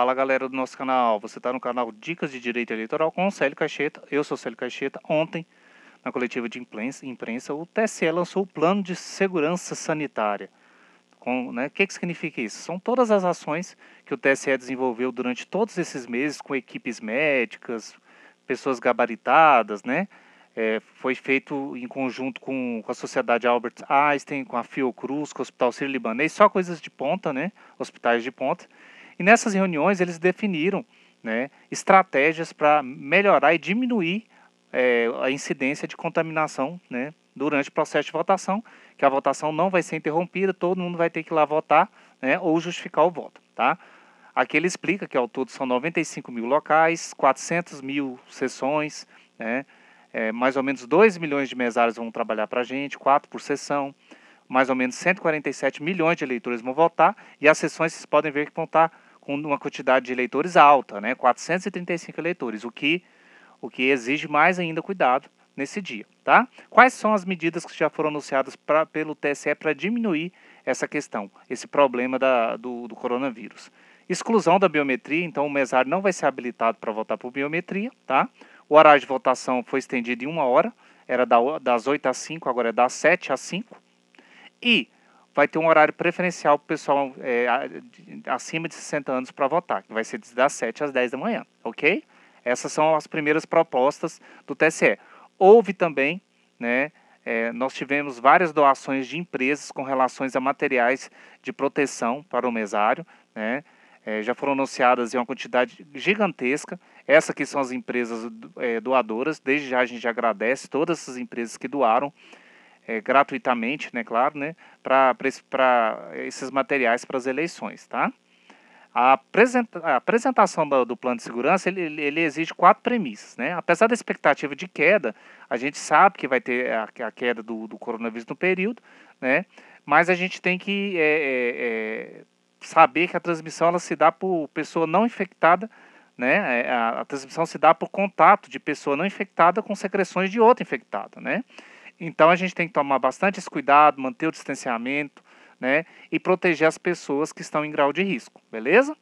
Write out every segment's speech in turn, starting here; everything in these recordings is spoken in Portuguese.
Fala galera do nosso canal, você está no canal Dicas de Direito Eleitoral com o Célio Caixeta, eu sou Célio Caixeta. Ontem, na coletiva de imprensa, imprensa o TSE lançou o Plano de Segurança Sanitária. O né, que, que significa isso? São todas as ações que o TSE desenvolveu durante todos esses meses com equipes médicas, pessoas gabaritadas, né? É, foi feito em conjunto com, com, a Sociedade Albert Einstein, com a Fiocruz, com o Hospital Sírio-Libanês, só coisas de ponta, né? Hospitais de ponta. E nessas reuniões eles definiram né, estratégias para melhorar e diminuir é, a incidência de contaminação né, durante o processo de votação, que a votação não vai ser interrompida, todo mundo vai ter que ir lá votar né, ou justificar o voto. Tá? Aqui ele explica que ao todo são 95 mil locais, 400 mil sessões, né, é, mais ou menos 2 milhões de mesários vão trabalhar para a gente, 4 por sessão, mais ou menos 147 milhões de eleitores vão votar e as sessões vocês podem ver que vão estar tá com uma quantidade de eleitores alta, né? 435 eleitores, o que, o que exige mais ainda cuidado nesse dia, tá? Quais são as medidas que já foram anunciadas pra, pelo TSE para diminuir essa questão, esse problema da, do, do coronavírus? Exclusão da biometria, então o mesário não vai ser habilitado para votar por biometria, tá? O horário de votação foi estendido em uma hora, era da, das 8 às 5, agora é das 7 às 5. E vai ter um horário preferencial para o pessoal é, acima de 60 anos para votar, que vai ser das 7 às 10 da manhã, ok? Essas são as primeiras propostas do TSE. Houve também, né, é, nós tivemos várias doações de empresas com relações a materiais de proteção para o mesário, né? É, já foram anunciadas em uma quantidade gigantesca. Essas aqui são as empresas é, doadoras. Desde já a gente agradece todas essas empresas que doaram é, gratuitamente, né, claro, né, para esses materiais para as eleições, tá? A, apresenta, a apresentação do, do, plano de segurança, ele, ele exige quatro premissas, né? Apesar da expectativa de queda, a gente sabe que vai ter a, a queda do, do, coronavírus no período, né? Mas a gente tem que é, é, é saber que a transmissão ela se dá por pessoa não infectada, né? É, a, a transmissão se dá por contato de pessoa não infectada com secreções de outra infectada, né? Então a gente tem que tomar bastante esse cuidado, manter o distanciamento, né? E proteger as pessoas que estão em grau de risco, beleza?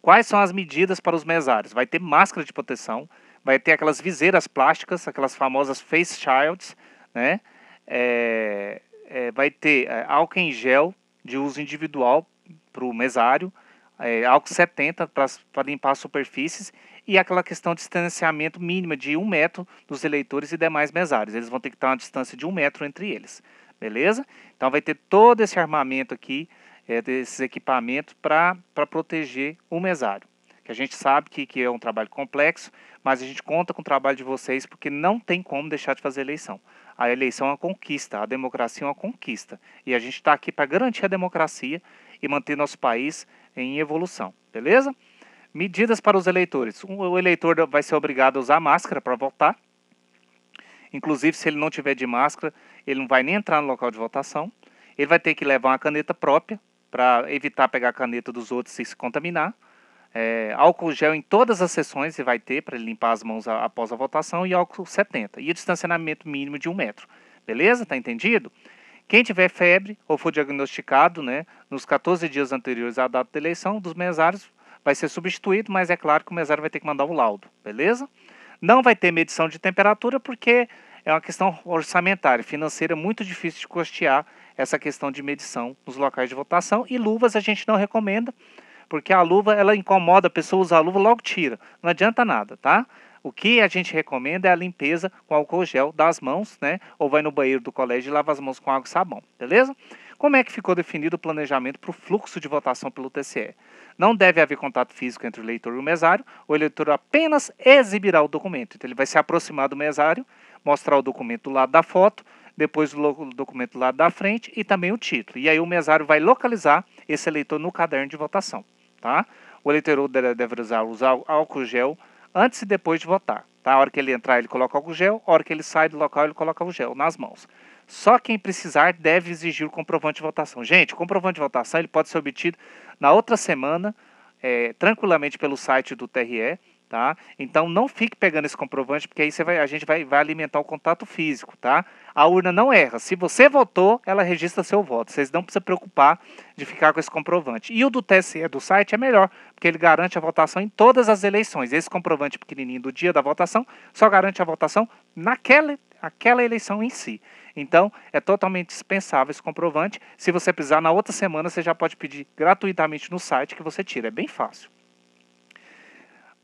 Quais são as medidas para os mesários? Vai ter máscara de proteção, vai ter aquelas viseiras plásticas, aquelas famosas face shields, né? É, é, vai ter eh, álcool em gel de uso individual para o mesário, é, álcool 70 para limpar superfícies e aquela questão de distanciamento mínima de um metro dos eleitores e demais mesários. Eles vão ter que estar uma distância de um metro entre eles, beleza? Então vai ter todo esse armamento aqui, é, desses equipamentos para proteger o mesário. Que a gente sabe que, que é um trabalho complexo, mas a gente conta com o trabalho de vocês porque não tem como deixar de fazer eleição. A eleição é uma conquista, a democracia é uma conquista. E a gente está aqui para garantir a democracia e manter nosso país em evolução, beleza? Medidas para os eleitores. O eleitor vai ser obrigado a usar máscara para votar. Inclusive, se ele não tiver de máscara, ele não vai nem entrar no local de votação. Ele vai ter que levar uma caneta própria para evitar pegar a caneta dos outros e se contaminar. É, álcool gel em todas as sessões ele vai ter para limpar as mãos após a votação e álcool 70. E distanciamento mínimo de um metro. Beleza? Tá entendido? Quem tiver febre ou for diagnosticado né, nos 14 dias anteriores à data da eleição dos mesários vai ser substituído, mas é claro que o mesário vai ter que mandar o laudo, beleza? Não vai ter medição de temperatura porque é uma questão orçamentária, financeira, muito difícil de custear essa questão de medição nos locais de votação. E luvas a gente não recomenda, porque a luva ela incomoda, a pessoa usa a luva, logo tira. Não adianta nada, tá? O que a gente recomenda é a limpeza com álcool gel das mãos, né? Ou vai no banheiro do colégio e lava as mãos com água e sabão, beleza? Como é que ficou definido o planejamento para o fluxo de votação pelo TCE? Não deve haver contato físico entre o eleitor e o mesário, o eleitor apenas exibirá o documento. Então, ele vai se aproximar do mesário, mostrar o documento do lado da foto, depois o documento do lado da frente e também o título. E aí o mesário vai localizar esse eleitor no caderno de votação. Tá? O eleitor deve usar álcool gel antes e depois de votar. Tá? A hora que ele entrar, ele coloca o gel, a hora que ele sai do local, ele coloca o gel nas mãos. Só quem precisar deve exigir o comprovante de votação. Gente, o comprovante de votação ele pode ser obtido na outra semana, é, tranquilamente pelo site do TRE tá? Então não fique pegando esse comprovante, porque aí você vai, a gente vai, vai alimentar o contato físico, tá? A urna não erra. Se você votou, ela registra seu voto. Vocês não precisam preocupar de ficar com esse comprovante. E o do TSE do site é melhor, porque ele garante a votação em todas as eleições. Esse comprovante pequenininho do dia da votação só garante a votação naquela aquela eleição em si. Então, é totalmente dispensável esse comprovante. Se você precisar, na outra semana você já pode pedir gratuitamente no site que você tira. É bem fácil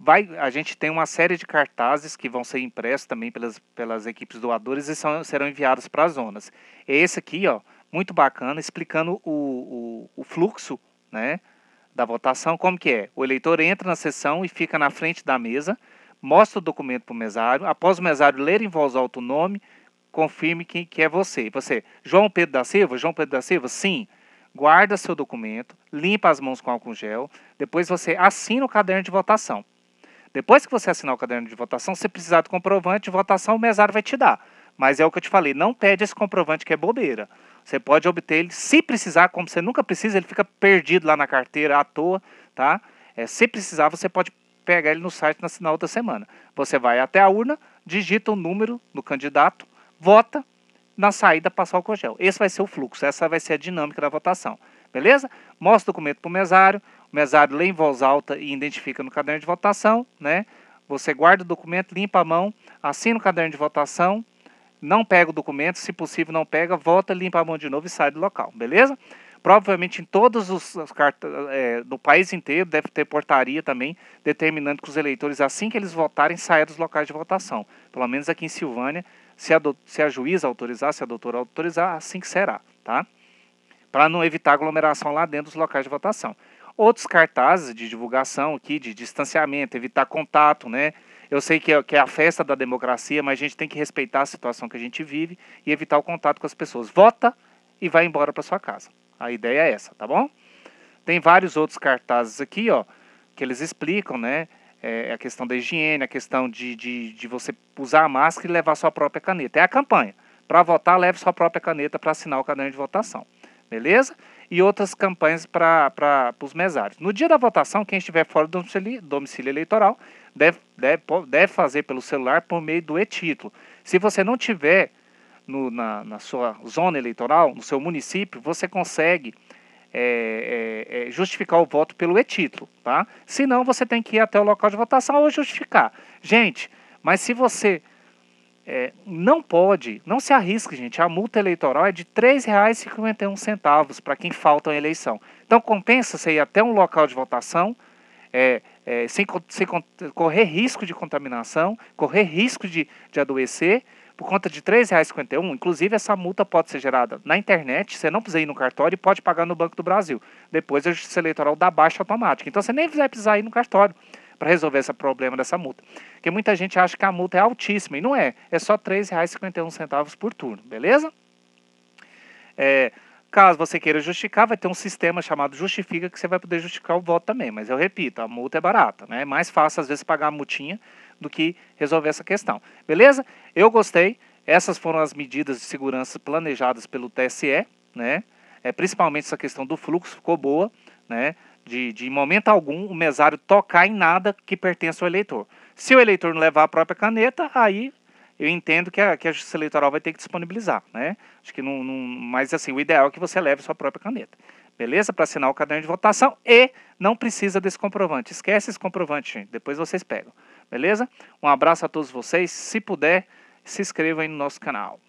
vai, a gente tem uma série de cartazes que vão ser impressos também pelas, pelas equipes doadores e são, serão enviados para as zonas. Esse aqui, ó, muito bacana, explicando o, o, o fluxo né, da votação, como que é. O eleitor entra na sessão e fica na frente da mesa, mostra o documento para o mesário, após o mesário ler em voz alta o nome, confirme quem que é você. Você, João Pedro da Silva? João Pedro da Silva? Sim. Guarda seu documento, limpa as mãos com álcool gel, depois você assina o caderno de votação. Depois que você assinar o caderno de votação, se precisar do comprovante de votação, o mesário vai te dar. Mas é o que eu te falei, não pede esse comprovante que é bobeira. Você pode obter ele se precisar, como você nunca precisa, ele fica perdido lá na carteira à toa, tá? É, se precisar, você pode pegar ele no site na, na outra semana. Você vai até a urna, digita o número do candidato, vota, na saída passar o cogel. Esse vai ser o fluxo, essa vai ser a dinâmica da votação. Beleza? Mostra o documento para o mesário, mesário lê em voz alta e identifica no caderno de votação, né? Você guarda o documento, limpa a mão, assina o caderno de votação, não pega o documento, se possível não pega, volta, limpa a mão de novo e sai do local, beleza? Provavelmente em todos os, cartas é, do país inteiro deve ter portaria também determinando que os eleitores, assim que eles votarem, saiam dos locais de votação. Pelo menos aqui em Silvânia, se a, do, se a juíza autorizar, se a doutora autorizar, assim que será, tá? Para não evitar aglomeração lá dentro dos locais de votação. Outros cartazes de divulgação aqui, de distanciamento, evitar contato, né? Eu sei que é, que é a festa da democracia, mas a gente tem que respeitar a situação que a gente vive e evitar o contato com as pessoas. Vota e vai embora para sua casa. A ideia é essa, tá bom? Tem vários outros cartazes aqui, ó, que eles explicam, né? É, é a questão da higiene, a questão de, de, de você usar a máscara e levar sua própria caneta. É a campanha. Para votar, leve sua própria caneta para assinar o caderno de votação. Beleza? e outras campanhas para os mesários. No dia da votação, quem estiver fora do domicílio, domicílio eleitoral deve, deve, deve fazer pelo celular por meio do e-título. Se você não tiver no, na, na, sua zona eleitoral, no seu município, você consegue é, é, é, justificar o voto pelo e-título, tá? Se não, você tem que ir até o local de votação ou justificar. Gente, mas se você é, não pode, não se arrisque, gente. A multa eleitoral é de R$ 3,51 para quem falta a eleição. Então compensa você ir até um local de votação, é, é, sem, sem, correr risco de contaminação, correr risco de, de adoecer, por conta de R$ 3,51. Inclusive, essa multa pode ser gerada na internet, você não precisa ir no cartório e pode pagar no Banco do Brasil. Depois a Justiça Eleitoral dá baixa automática. Então você nem vai precisar ir no cartório para resolver esse problema dessa multa. Porque muita gente acha que a multa é altíssima, e não é. É só R$ 3,51 por turno, beleza? É, caso você queira justificar, vai ter um sistema chamado Justifica que você vai poder justificar o voto também. Mas eu repito, a multa é barata, né? É mais fácil, às vezes, pagar a multinha do que resolver essa questão. Beleza? Eu gostei. Essas foram as medidas de segurança planejadas pelo TSE, né? É, principalmente essa questão do fluxo ficou boa, né? de, de momento algum, o mesário tocar em nada que pertence ao eleitor. Se o eleitor não levar a própria caneta, aí eu entendo que a, que a Justiça Eleitoral vai ter que disponibilizar, né? Acho que não, não, mas assim, o ideal é que você leve sua própria caneta. Beleza? Para assinar o caderno de votação e não precisa desse comprovante. Esquece esse comprovante, gente. Depois vocês pegam. Beleza? Um abraço a todos vocês. Se puder, se inscrevam aí no nosso canal.